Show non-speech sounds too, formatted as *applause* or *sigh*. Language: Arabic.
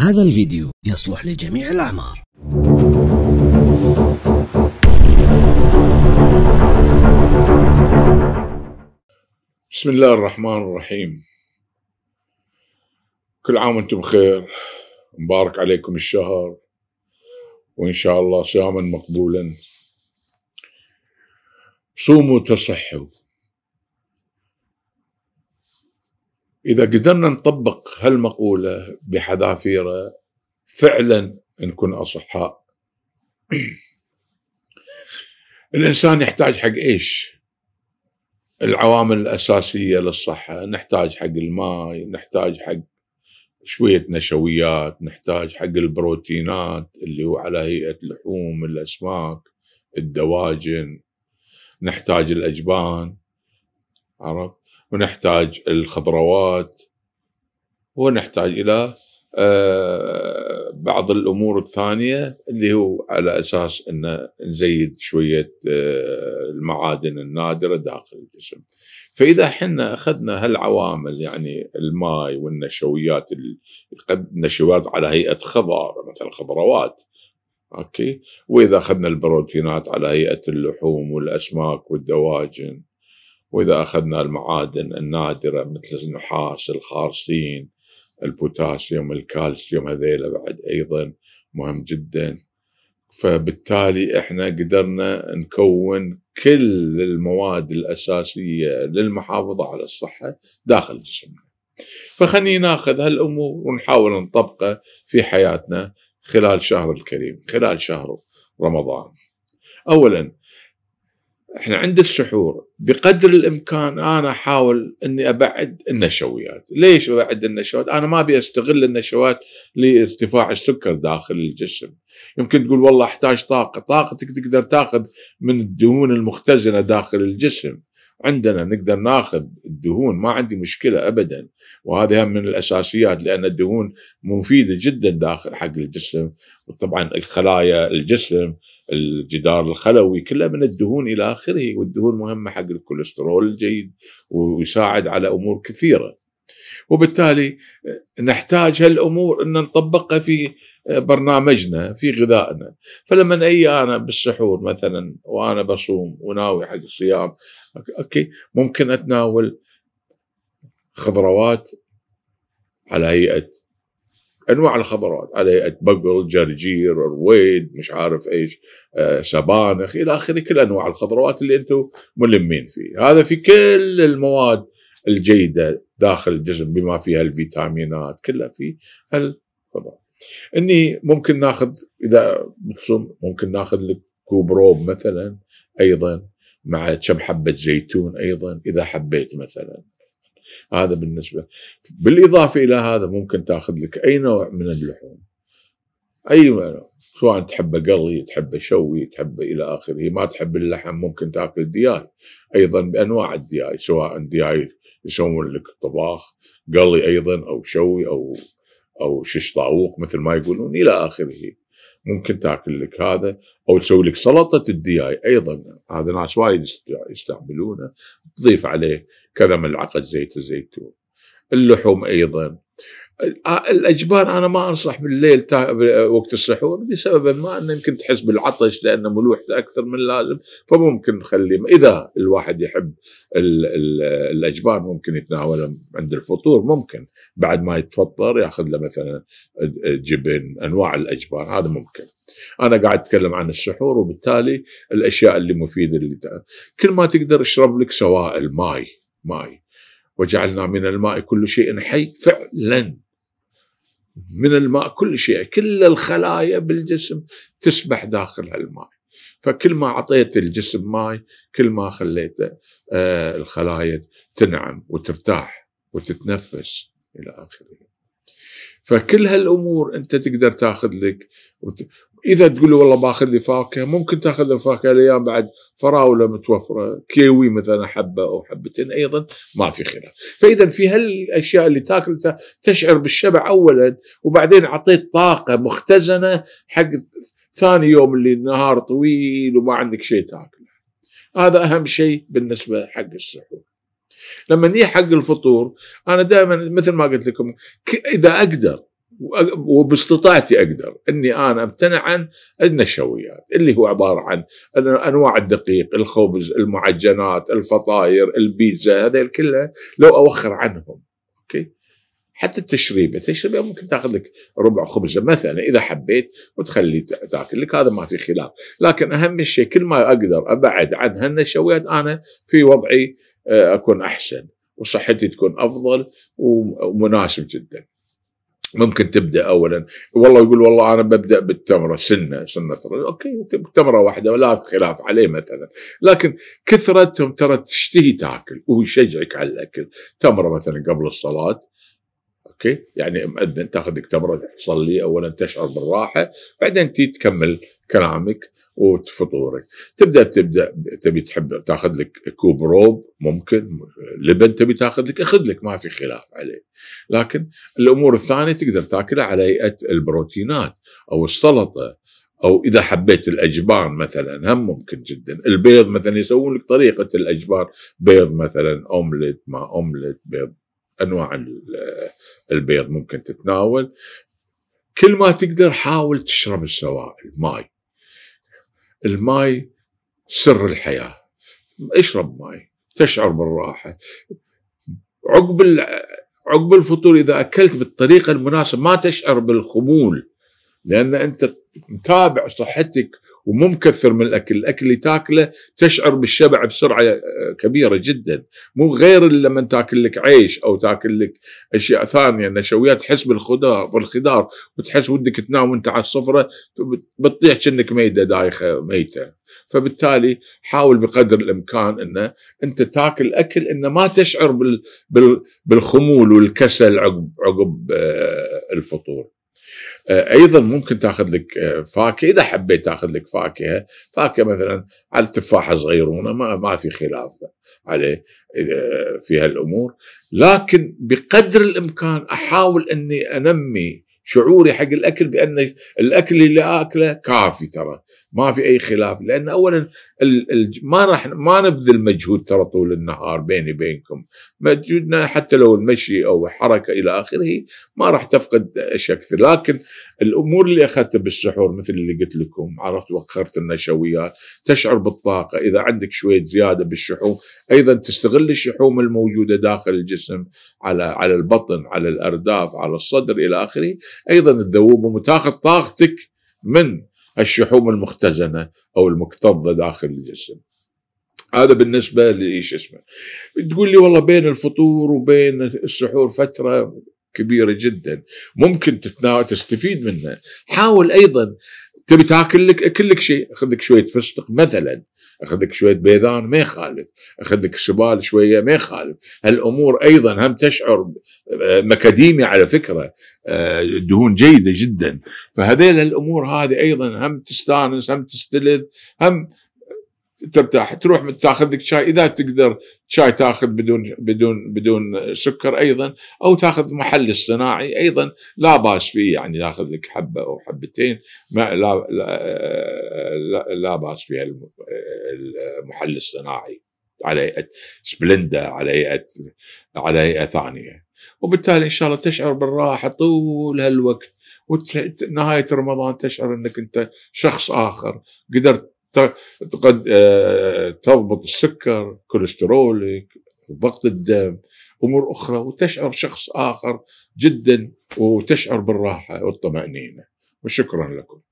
هذا الفيديو يصلح لجميع الأعمار بسم الله الرحمن الرحيم كل عام وانتم بخير مبارك عليكم الشهر وإن شاء الله صياما مقبولا صوموا تصحوا إذا قدرنا نطبق هالمقولة بحذافيرة فعلا نكون أصحاء *clears throat* الإنسان يحتاج حق إيش العوامل الأساسية للصحة نحتاج حق الماء نحتاج حق شوية نشويات نحتاج حق البروتينات اللي هو على هيئة لحوم الأسماك الدواجن نحتاج الأجبان عرفت ونحتاج الخضروات ونحتاج الى آه، بعض الامور الثانيه اللي هو على اساس ان نزيد شويه آه، المعادن النادره داخل الجسم. فاذا احنا اخذنا هالعوامل يعني الماي والنشويات النشويات على هيئه خضار مثلا خضروات اوكي واذا اخذنا البروتينات على هيئه اللحوم والاسماك والدواجن وإذا أخذنا المعادن النادرة مثل النحاس الخارصين البوتاسيوم الكالسيوم هذيلا بعد أيضا مهم جدا فبالتالي احنا قدرنا نكون كل المواد الأساسية للمحافظة على الصحة داخل جسمنا فخلينا ناخذ هالأمور ونحاول نطبقه في حياتنا خلال شهر الكريم خلال شهر رمضان أولا احنا عند السحور بقدر الامكان انا احاول اني ابعد النشويات، ليش ابعد النشويات؟ انا ما ابي استغل النشويات لارتفاع السكر داخل الجسم. يمكن تقول والله احتاج طاقه، طاقتك تقدر تاخذ من الدهون المختزنه داخل الجسم. عندنا نقدر ناخذ الدهون ما عندي مشكله ابدا وهذه هم من الاساسيات لان الدهون مفيده جدا داخل حق الجسم وطبعا الخلايا الجسم الجدار الخلوي كله من الدهون الى اخره والدهون مهمه حق الكوليسترول الجيد ويساعد على امور كثيره وبالتالي نحتاج هالامور ان نطبقها في برنامجنا في غذائنا فلما اجي انا بالسحور مثلا وانا بصوم وناوي حق الصيام اوكي ممكن اتناول خضروات على هيئه انواع الخضروات على هيئه بقل جرجير رويد مش عارف ايش آه، سبانخ الى اخره كل انواع الخضروات اللي انتم ملمين فيه هذا في كل المواد الجيده داخل الجسم بما فيها الفيتامينات كلها في هالخضروات اني ممكن ناخذ اذا مخصوم ممكن ناخذ لك كوب روب مثلا ايضا مع كم حبه زيتون ايضا اذا حبيت مثلا هذا بالنسبه بالاضافه الى هذا ممكن تاخذ لك اي نوع من اللحوم اي نوع سواء تحبه قلي تحبه شوي تحبه الى اخره ما تحب اللحم ممكن تاكل دياي ايضا بانواع الدياي سواء دياي يسوون لك طباخ قلي ايضا او شوي او او شش طاووق مثل ما يقولون الى اخره ممكن تاكل لك هذا او تسوي لك سلطه الدياي ايضا هذا ناس وايد يستعملونه تضيف عليه كذا ملعقه زيت الزيتون اللحوم ايضا الاجبار انا ما انصح بالليل وقت السحور بسبب ما انه يمكن تحس بالعطش لانه ملوح اكثر من اللازم فممكن نخليه اذا الواحد يحب ال ال الاجبار ممكن يتناولها عند الفطور ممكن بعد ما يتفطر ياخذ له مثلا جبن انواع الاجبار هذا ممكن انا قاعد اتكلم عن السحور وبالتالي الاشياء اللي مفيده اللي كل ما تقدر اشرب لك سوائل ماي ماي وجعلنا من الماء كل شيء حي فعلا من الماء كل شيء كل الخلايا بالجسم تسبح داخل الماء فكل ما اعطيت الجسم ماء كل ما خليته آه، الخلايا تنعم وترتاح وتتنفس الى اخره فكل هالامور انت تقدر تاخذ لك اذا تقول لي والله باخذ لي فاكهه ممكن تاخذ فاكهه الايام بعد فراوله متوفره كيوي مثلا حبه او حبتين ايضا ما في خلاف فاذا في هالاشياء اللي تاكلتها تشعر بالشبع اولا وبعدين اعطيت طاقه مختزنه حق ثاني يوم اللي النهار طويل وما عندك شيء تاكله هذا اهم شيء بالنسبه حق السحور لما نيجي حق الفطور انا دائما مثل ما قلت لكم اذا اقدر وباستطاعتي اقدر اني انا امتنع عن النشويات اللي هو عباره عن انواع الدقيق، الخبز، المعجنات، الفطاير، البيتزا، هذول كلها لو اوخر عنهم اوكي؟ حتى التشريبه، التشريبه ممكن تاخذ لك ربع خبزه مثلا اذا حبيت وتخلي تاكل لك هذا ما في خلاف، لكن اهم شيء كل ما اقدر ابعد عن هالنشويات انا في وضعي آه، اكون احسن وصحتي تكون افضل ومناسب جدا. ممكن تبدا اولا والله يقول والله انا ببدا بالتمره سنه سنه اوكي تمره واحده ولا خلاف عليه مثلا لكن كثرتهم ترى تشتهي تاكل وهو يشجعك على الاكل تمره مثلا قبل الصلاه اوكي يعني مأذن تاخذ تمره تصلي اولا تشعر بالراحه بعدين تيجي تكمل كلامك وفطورك تبدا تبدا تبي تحب تاخذ لك كوب روب ممكن لبن تبي تاخذ لك اخذ لك ما في خلاف عليه لكن الامور الثانيه تقدر تاكلها على هيئه البروتينات او السلطه او اذا حبيت الاجبان مثلا هم ممكن جدا البيض مثلا يسوون لك طريقه الاجبان بيض مثلا اومليت ما اومليت بيض انواع البيض ممكن تتناول كل ما تقدر حاول تشرب السوائل ماي الماي سر الحياة اشرب ماي تشعر بالراحة عقب عقب الفطور إذا أكلت بالطريقة المناسبة ما تشعر بالخمول لأن أنت متابع صحتك ومو مكثر من الاكل، الاكل اللي تاكله تشعر بالشبع بسرعه آه، كبيره جدا، مو غير لما تاكل لك عيش او تاكل لك اشياء ثانيه النشويات تحس بالخضار بالخضار وتحس ودك تنام وانت على السفره بتطيح كأنك ميده دايخه ميته. فبالتالي حاول بقدر الامكان انه انت تاكل اكل انه ما تشعر بال بالخمول والكسل عقب عقب آه، الفطور. آه، ايضا ممكن تاخذ لك آه، فاكهه اذا حبيت تاخذ لك فاكهه فاكهه مثلا على التفاحه صغيرونه ما ما في خلاف عليه في هالامور لكن بقدر الامكان احاول اني انمي شعوري حق الاكل بان الاكل اللي اكله كافي ترى ما في اي خلاف لان اولا ما راح ما نبذل مجهود ترى طول النهار بيني بينكم مجهودنا حتى لو المشي او الحركه الى اخره ما راح تفقد اشياء كثير لكن الامور اللي اخذتها بالسحور مثل اللي قلت لكم عرفت وخرت النشويات تشعر بالطاقه اذا عندك شويه زياده بالشحوم ايضا تستغل الشحوم الموجوده داخل الجسم على على البطن على الارداف على الصدر الى اخره أيضا تذوبهم وتاخذ طاقتك من الشحوم المختزنة أو المكتظة داخل الجسم هذا بالنسبة لإيش اسمه تقول لي والله بين الفطور وبين السحور فترة كبيرة جدا ممكن تتناول تستفيد منها حاول أيضا تبي تاكل لك اكل لك شيء خذ لك شويه فستق مثلا اخذ لك شويه بيضان ما يخالف اخذ لك شبال شويه ما يخالف هالامور ايضا هم تشعر آه، مكاديمي على فكره آه، دهون جيده جدا فهذيل الامور هذه ايضا هم تستانس هم تستلذ هم ترتاح تروح تاخذ لك شاي اذا تقدر شاي تاخذ بدون بدون بدون سكر ايضا او تاخذ محل الصناعي ايضا لا باس فيه يعني تاخذ لك حبه او حبتين ما لا لا, لا, لا باس فيها المحل الصناعي على هيئه سبلندا على هيئه على هيئه ثانيه وبالتالي ان شاء الله تشعر بالراحه طول هالوقت ونهايه رمضان تشعر انك انت شخص اخر قدرت قد آه، تضبط السكر كوليسترولك ضغط الدم امور اخرى وتشعر شخص اخر جدا وتشعر بالراحه والطمانينه وشكرا لكم